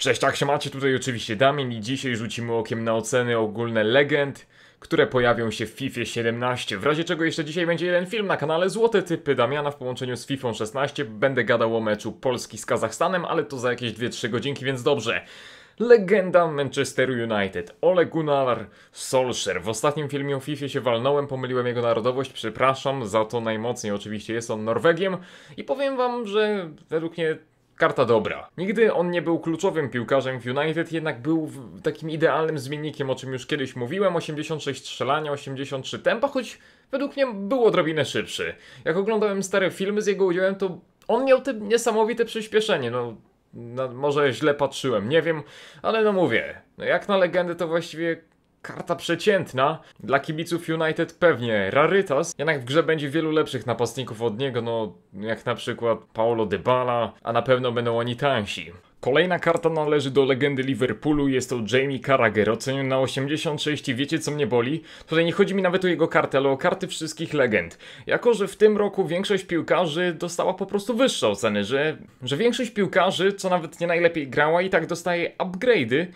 Cześć, jak się macie tutaj oczywiście Damien i dzisiaj rzucimy okiem na oceny ogólne legend, które pojawią się w FIFA 17. W razie czego jeszcze dzisiaj będzie jeden film na kanale Złote Typy Damiana w połączeniu z FIFA 16. Będę gadał o meczu Polski z Kazachstanem, ale to za jakieś 2-3 godzinki, więc dobrze. Legenda Manchesteru United, Ole Gunnar Solskjaer. W ostatnim filmie o FIFA się walnąłem, pomyliłem jego narodowość, przepraszam, za to najmocniej oczywiście jest on Norwegiem i powiem wam, że według mnie Karta dobra. Nigdy on nie był kluczowym piłkarzem w United, jednak był takim idealnym zmiennikiem, o czym już kiedyś mówiłem. 86 strzelania, 83 tempa, choć według mnie był odrobinę szybszy. Jak oglądałem stare filmy z jego udziałem, to on miał te niesamowite przyspieszenie. No, no może źle patrzyłem, nie wiem, ale no mówię. No jak na legendę to właściwie Karta przeciętna, dla kibiców United pewnie rarytas, jednak w grze będzie wielu lepszych napastników od niego, no jak na przykład Paulo Dybala, a na pewno będą oni tańsi. Kolejna karta należy do legendy Liverpoolu, jest to Jamie Carragher, oceniony na 86 i wiecie co mnie boli? Tutaj nie chodzi mi nawet o jego kartę, ale o karty wszystkich legend. Jako, że w tym roku większość piłkarzy dostała po prostu wyższe oceny, że, że większość piłkarzy, co nawet nie najlepiej grała i tak dostaje upgrade'y,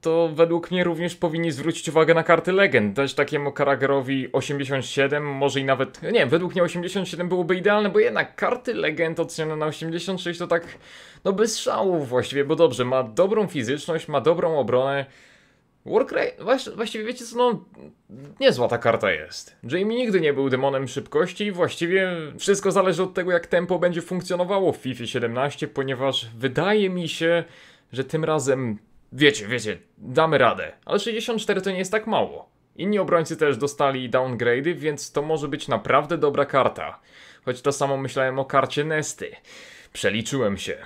to według mnie również powinni zwrócić uwagę na karty legend. Dać takiemu Karagarowi 87, może i nawet. Nie, według mnie 87 byłoby idealne, bo jednak karty legend ocenione na 86 to tak. No bez szału właściwie, bo dobrze, ma dobrą fizyczność, ma dobrą obronę. Warcry, właściwie wiecie co, no niezła ta karta jest. Jamie nigdy nie był demonem szybkości i właściwie wszystko zależy od tego jak tempo będzie funkcjonowało w FIFA 17, ponieważ wydaje mi się, że tym razem Wiecie, wiecie, damy radę, ale 64 to nie jest tak mało. Inni obrońcy też dostali downgrade'y, więc to może być naprawdę dobra karta. Choć to samo myślałem o karcie Nesty. Przeliczyłem się.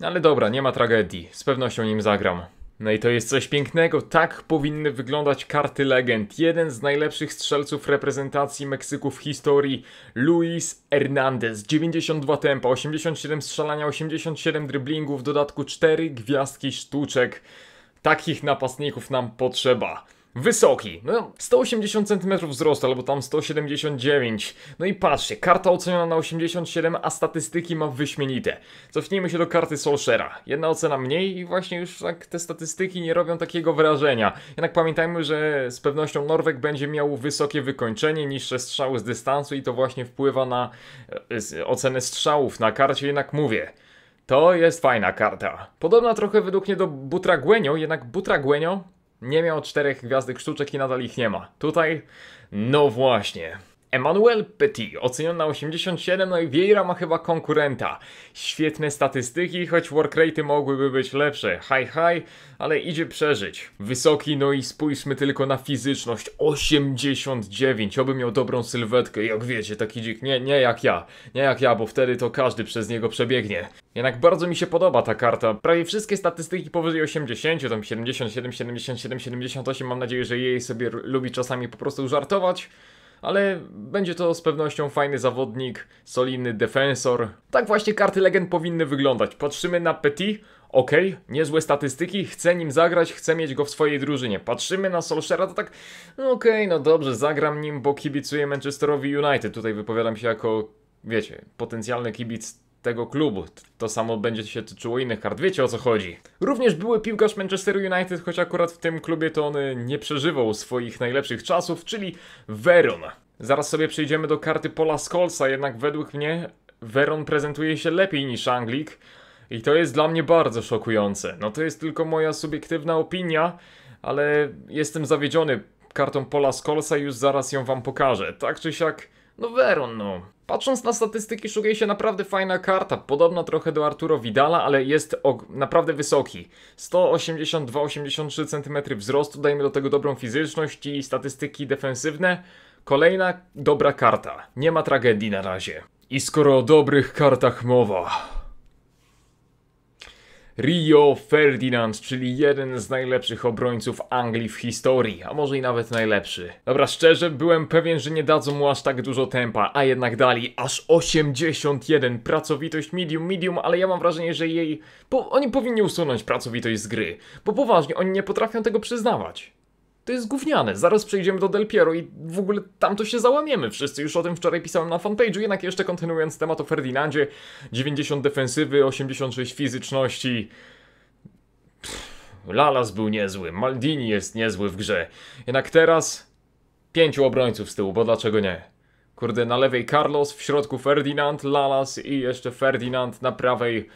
Ale dobra, nie ma tragedii. Z pewnością nim zagram. No i to jest coś pięknego, tak powinny wyglądać karty legend. Jeden z najlepszych strzelców reprezentacji Meksyku w historii, Luis Hernandez. 92 tempa, 87 strzelania, 87 driblingów, w dodatku 4 gwiazdki sztuczek. Takich napastników nam potrzeba. Wysoki, no 180 cm wzrostu, albo tam 179. No i patrzcie, karta oceniona na 87, a statystyki ma wyśmienite. Cofnijmy się do karty solshera. Jedna ocena mniej i właśnie już tak te statystyki nie robią takiego wrażenia. Jednak pamiętajmy, że z pewnością Norweg będzie miał wysokie wykończenie, niższe strzały z dystansu i to właśnie wpływa na e, ocenę strzałów na karcie, jednak mówię. To jest fajna karta. Podobna trochę według mnie do Butraguenio, jednak Butraguenio nie miał czterech gwiazdek sztuczek i nadal ich nie ma. Tutaj, no właśnie. Emmanuel Petit, oceniony na 87, no i Vieira ma chyba konkurenta. Świetne statystyki, choć workrate'y mogłyby być lepsze. High high, ale idzie przeżyć. Wysoki, no i spójrzmy tylko na fizyczność. 89, oby miał dobrą sylwetkę, jak wiecie, taki dzik. Nie, nie jak ja. Nie jak ja, bo wtedy to każdy przez niego przebiegnie. Jednak bardzo mi się podoba ta karta. Prawie wszystkie statystyki powyżej 80, tam 77, 77, 78, mam nadzieję, że jej sobie lubi czasami po prostu żartować ale będzie to z pewnością fajny zawodnik, solidny defensor. Tak właśnie karty legend powinny wyglądać. Patrzymy na Petit, ok, niezłe statystyki, chcę nim zagrać, chcę mieć go w swojej drużynie. Patrzymy na Solskjaera, to tak, no okej, okay, no dobrze, zagram nim, bo kibicuję Manchesterowi United. Tutaj wypowiadam się jako, wiecie, potencjalny kibic tego klubu. To samo będzie się tyczyło innych kart. Wiecie o co chodzi. Również były piłkarz Manchester United, choć akurat w tym klubie to on y, nie przeżywał swoich najlepszych czasów, czyli Veron. Zaraz sobie przejdziemy do karty Pola Skolsa, jednak według mnie Veron prezentuje się lepiej niż Anglik. I to jest dla mnie bardzo szokujące. No to jest tylko moja subiektywna opinia, ale jestem zawiedziony kartą Pola Skolsa i już zaraz ją wam pokażę. Tak czy siak, no Veron no. Patrząc na statystyki, szukaj się naprawdę fajna karta, podobna trochę do Arturo Vidala, ale jest naprawdę wysoki. 182-83 cm wzrostu, dajmy do tego dobrą fizyczność i statystyki defensywne. Kolejna dobra karta. Nie ma tragedii na razie. I skoro o dobrych kartach mowa... Rio Ferdinand, czyli jeden z najlepszych obrońców Anglii w historii, a może i nawet najlepszy. Dobra, szczerze, byłem pewien, że nie dadzą mu aż tak dużo tempa, a jednak dali aż 81. Pracowitość medium, medium, ale ja mam wrażenie, że jej... Po... Oni powinni usunąć pracowitość z gry, bo poważnie, oni nie potrafią tego przyznawać to jest gówniane. Zaraz przejdziemy do Del Piero i w ogóle tam to się załamiemy. Wszyscy już o tym wczoraj pisałem na fanpage'u, jednak jeszcze kontynuując temat o Ferdinandzie, 90 defensywy, 86 fizyczności... Lalas był niezły, Maldini jest niezły w grze. Jednak teraz pięciu obrońców z tyłu, bo dlaczego nie? Kurde, na lewej Carlos, w środku Ferdinand, Lalas i jeszcze Ferdinand na prawej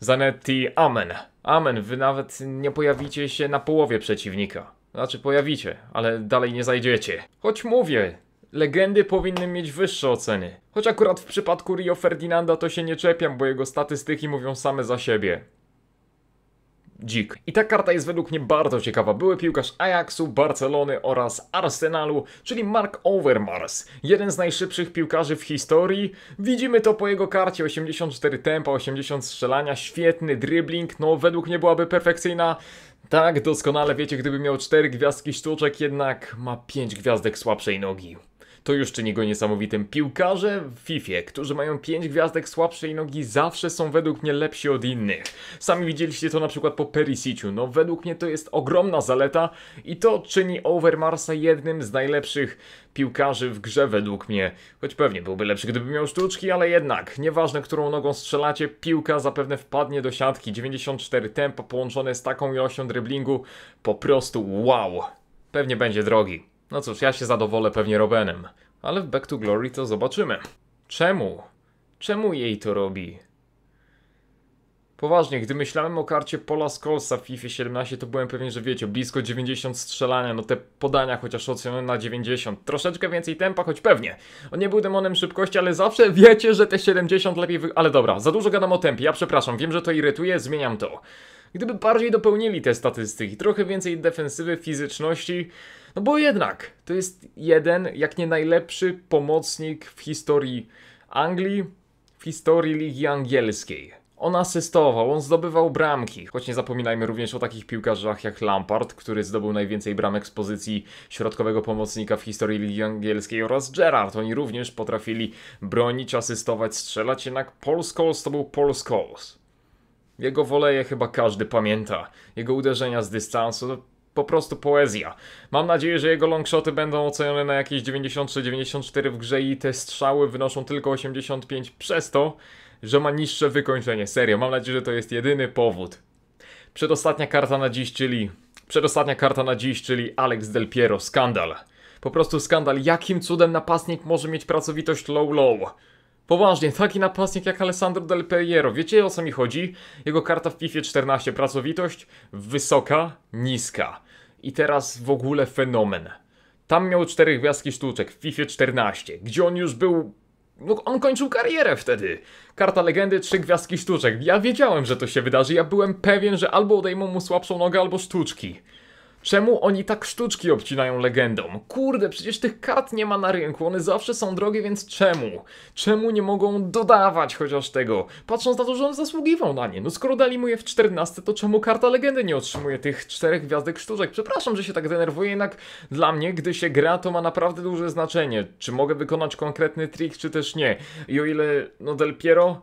Zanetti. Amen. Amen, wy nawet nie pojawicie się na połowie przeciwnika. Znaczy pojawicie, ale dalej nie zajdziecie. Choć mówię, legendy powinny mieć wyższe oceny. Choć akurat w przypadku Rio Ferdinanda to się nie czepiam, bo jego statystyki mówią same za siebie dzik. I ta karta jest według mnie bardzo ciekawa. Były piłkarz Ajaxu, Barcelony oraz Arsenalu, czyli Mark Overmars. Jeden z najszybszych piłkarzy w historii. Widzimy to po jego karcie, 84 tempa, 80 strzelania, świetny dribbling, no według mnie byłaby perfekcyjna tak, doskonale wiecie, gdyby miał 4 gwiazdki sztuczek, jednak ma 5 gwiazdek słabszej nogi. To już czyni go niesamowitym. Piłkarze w FIFA, którzy mają 5 gwiazdek słabszej nogi, zawsze są według mnie lepsi od innych. Sami widzieliście to na przykład po Perisiciu. No według mnie to jest ogromna zaleta i to czyni Overmarsa jednym z najlepszych piłkarzy w grze według mnie. Choć pewnie byłby lepszy, gdyby miał sztuczki, ale jednak, nieważne którą nogą strzelacie, piłka zapewne wpadnie do siatki. 94 tempo połączone z taką ilością driblingu, po prostu wow. Pewnie będzie drogi. No cóż, ja się zadowolę pewnie Robenem, ale w Back to Glory to zobaczymy. Czemu? Czemu jej to robi? Poważnie, gdy myślałem o karcie Pola Skolsa w FIFA 17, to byłem pewien, że wiecie, blisko 90 strzelania, no te podania chociaż ocenione na 90. Troszeczkę więcej tempa, choć pewnie. On nie był demonem szybkości, ale zawsze wiecie, że te 70 lepiej wy... Ale dobra, za dużo gadam o tempie, ja przepraszam, wiem, że to irytuje, zmieniam to. Gdyby bardziej dopełnili te statystyki, trochę więcej defensywy, fizyczności, no bo jednak to jest jeden, jak nie najlepszy pomocnik w historii Anglii, w historii Ligi Angielskiej. On asystował, on zdobywał bramki. Choć nie zapominajmy również o takich piłkarzach jak Lampard, który zdobył najwięcej bramek z pozycji środkowego pomocnika w historii Ligi Angielskiej oraz Gerrard. Oni również potrafili bronić, asystować, strzelać, jednak Paul Scholes to był Paul Scholes. Jego woleje chyba każdy pamięta. Jego uderzenia z dystansu to po prostu poezja. Mam nadzieję, że jego longshoty będą ocenione na jakieś 93-94 w grze i te strzały wynoszą tylko 85 przez to, że ma niższe wykończenie. Serio, mam nadzieję, że to jest jedyny powód. Przedostatnia karta na dziś, czyli... Przedostatnia karta na dziś, czyli Alex Del Piero. Skandal. Po prostu skandal. Jakim cudem napastnik może mieć pracowitość low-low? Poważnie, taki napastnik jak Alessandro Del Piero. Wiecie o co mi chodzi? Jego karta w FIFA 14. Pracowitość wysoka, niska. I teraz w ogóle fenomen. Tam miał cztery gwiazdki sztuczek w FIFA 14, gdzie on już był... No, on kończył karierę wtedy. Karta legendy, trzy gwiazdki sztuczek. Ja wiedziałem, że to się wydarzy. Ja byłem pewien, że albo odejmą mu słabszą nogę, albo sztuczki. Czemu oni tak sztuczki obcinają legendom? Kurde, przecież tych kart nie ma na rynku, one zawsze są drogie, więc czemu? Czemu nie mogą dodawać chociaż tego? Patrząc na to, że on zasługiwał na nie. No skoro dali mu je w 14, to czemu karta legendy nie otrzymuje tych czterech gwiazdek sztuczek? Przepraszam, że się tak denerwuję, jednak dla mnie, gdy się gra, to ma naprawdę duże znaczenie. Czy mogę wykonać konkretny trik, czy też nie. I o ile, no Del Piero...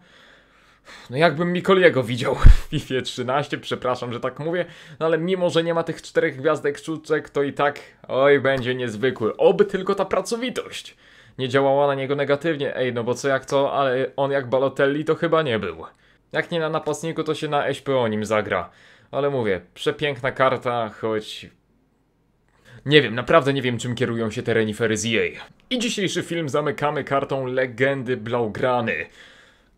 No jakbym Mikoliego widział w FIFA 13, przepraszam, że tak mówię, no ale mimo, że nie ma tych czterech gwiazdek czuczek, to i tak, oj, będzie niezwykły. Oby tylko ta pracowitość nie działała na niego negatywnie. Ej, no bo co jak to, ale on jak Balotelli to chyba nie był. Jak nie na napastniku, to się na SPO nim zagra. Ale mówię, przepiękna karta, choć nie wiem, naprawdę nie wiem czym kierują się te renifery z EA. I dzisiejszy film zamykamy kartą legendy Blaugrany.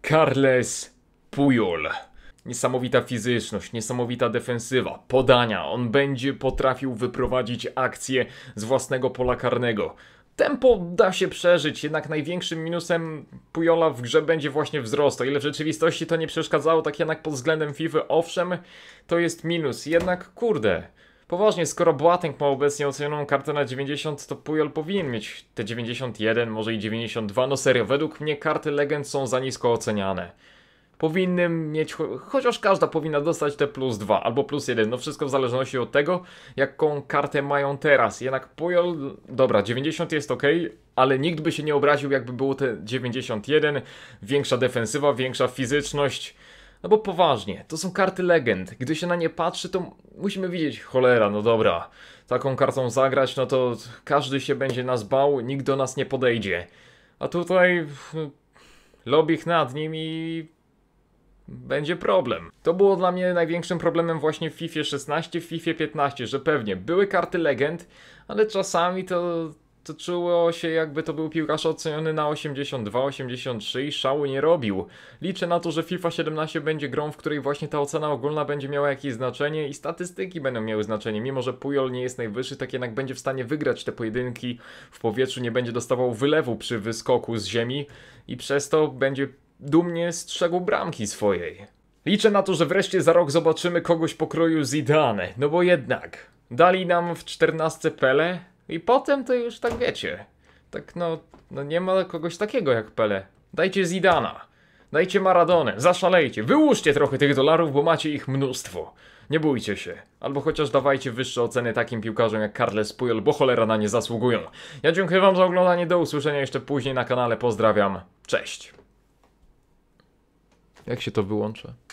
Carles Pujol. Niesamowita fizyczność, niesamowita defensywa, podania. On będzie potrafił wyprowadzić akcję z własnego pola karnego. Tempo da się przeżyć, jednak największym minusem Pujola w grze będzie właśnie wzrost. O ile w rzeczywistości to nie przeszkadzało, tak jednak pod względem FIFA, owszem, to jest minus. Jednak kurde, poważnie, skoro Boateng ma obecnie ocenioną kartę na 90, to Pujol powinien mieć te 91, może i 92. No serio, według mnie karty legend są za nisko oceniane powinny mieć, chociaż każda powinna dostać te plus 2 albo plus 1, no wszystko w zależności od tego, jaką kartę mają teraz. Jednak Pujol, dobra, 90 jest ok, ale nikt by się nie obraził, jakby było te 91, większa defensywa, większa fizyczność. No bo poważnie, to są karty legend. Gdy się na nie patrzy, to musimy widzieć, cholera, no dobra, taką kartą zagrać, no to każdy się będzie nas bał, nikt do nas nie podejdzie. A tutaj no, lobich nad nim i będzie problem. To było dla mnie największym problemem właśnie w FIFA 16, w FIFA 15, że pewnie były karty legend, ale czasami to, to czuło się jakby to był piłkarz oceniony na 82, 83 i szału nie robił. Liczę na to, że FIFA 17 będzie grą, w której właśnie ta ocena ogólna będzie miała jakieś znaczenie i statystyki będą miały znaczenie. Mimo, że Pujol nie jest najwyższy, tak jednak będzie w stanie wygrać te pojedynki w powietrzu, nie będzie dostawał wylewu przy wyskoku z ziemi i przez to będzie dumnie strzegł bramki swojej. Liczę na to, że wreszcie za rok zobaczymy kogoś pokroju Zidane, no bo jednak, dali nam w 14 Pele i potem to już tak wiecie. Tak no, no nie ma kogoś takiego jak Pele. Dajcie Zidana, dajcie Maradonę, zaszalejcie, wyłóżcie trochę tych dolarów, bo macie ich mnóstwo. Nie bójcie się. Albo chociaż dawajcie wyższe oceny takim piłkarzom jak Carles Puyol, bo cholera na nie zasługują. Ja dziękuję wam za oglądanie, do usłyszenia jeszcze później na kanale, pozdrawiam, cześć. Jak się to wyłącza.